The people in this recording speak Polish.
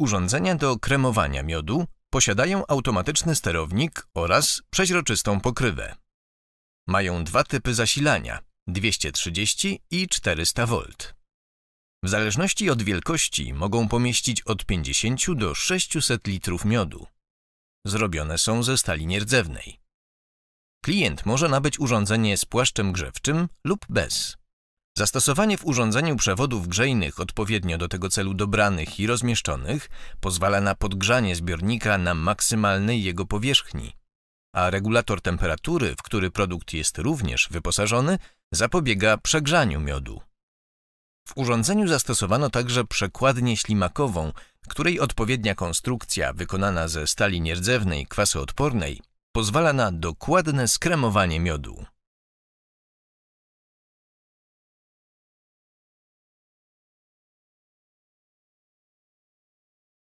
Urządzenia do kremowania miodu posiadają automatyczny sterownik oraz przeźroczystą pokrywę. Mają dwa typy zasilania 230 i 400 V. W zależności od wielkości mogą pomieścić od 50 do 600 litrów miodu. Zrobione są ze stali nierdzewnej. Klient może nabyć urządzenie z płaszczem grzewczym lub bez. Zastosowanie w urządzeniu przewodów grzejnych odpowiednio do tego celu dobranych i rozmieszczonych pozwala na podgrzanie zbiornika na maksymalnej jego powierzchni, a regulator temperatury, w który produkt jest również wyposażony, zapobiega przegrzaniu miodu. W urządzeniu zastosowano także przekładnię ślimakową, której odpowiednia konstrukcja wykonana ze stali nierdzewnej kwasoodpornej pozwala na dokładne skremowanie miodu.